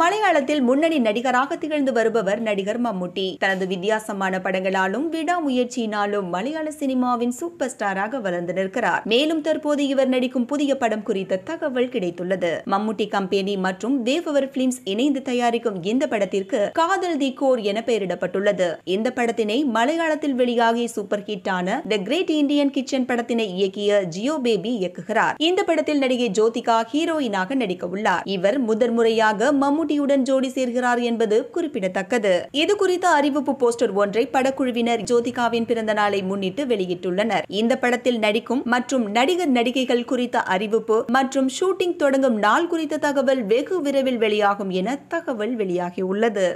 மலையாளத்தில் முன்னணி நடிகராக திகழ்ந்து வருபவர் நடிகர் மம்முட்டி தனது வித்தியாசமான படங்களாலும் விடாமுயற்சியினாலும் மலையாள சினிமாவின் சூப்பர் ஸ்டாராக வளர்ந்து நிற்கிறார் மேலும் தற்போது இவர் நடிக்கும் புதிய படம் குறித்த தகவல் கிடைத்துள்ளது மம்முட்டி கம்பெனி மற்றும் தேவவர் பிலிம்ஸ் இணைந்து தயாரிக்கும் இந்த படத்திற்கு காதல் தி கோர் என பெயரிடப்பட்டுள்ளது இந்த படத்தினை மலையாளத்தில் வெளியாகி சூப்பர் ஹிட்டான த கிரேட் இந்தியன் கிச்சன் படத்தினை இயக்கிய ஜியோ பேபி இயக்குகிறார் இந்த படத்தில் நடிகை ஜோதிகா ஹீரோயினாக நடிக்க உள்ளார் இவர் முதன்முறையாக மம் மம்முட்டியுடன் ஜோடி சேர்கிறார் என்பது குறிப்பிடத்தக்கது இது குறித்த அறிவிப்பு போஸ்டர் ஒன்றை படக்குழுவினர் ஜோதிகாவின் பிறந்த நாளை முன்னிட்டு வெளியிட்டுள்ளனர் இந்த படத்தில் நடிக்கும் மற்றும் நடிகர் நடிகைகள் குறித்த அறிவிப்பு மற்றும் ஷூட்டிங் தொடங்கும் நாள் குறித்த தகவல் வெகு விரைவில் வெளியாகும் என தகவல் வெளியாகியுள்ளது